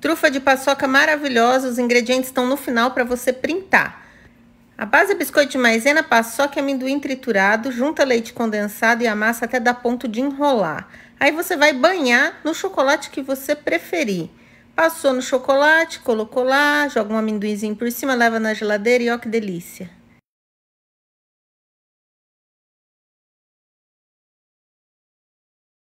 Trufa de paçoca maravilhosa, os ingredientes estão no final para você printar. A base é biscoito de maisena, paçoca e amendoim triturado, junta leite condensado e amassa até dar ponto de enrolar. Aí você vai banhar no chocolate que você preferir. Passou no chocolate, colocou lá, joga um amendoinzinho por cima, leva na geladeira e ó que delícia.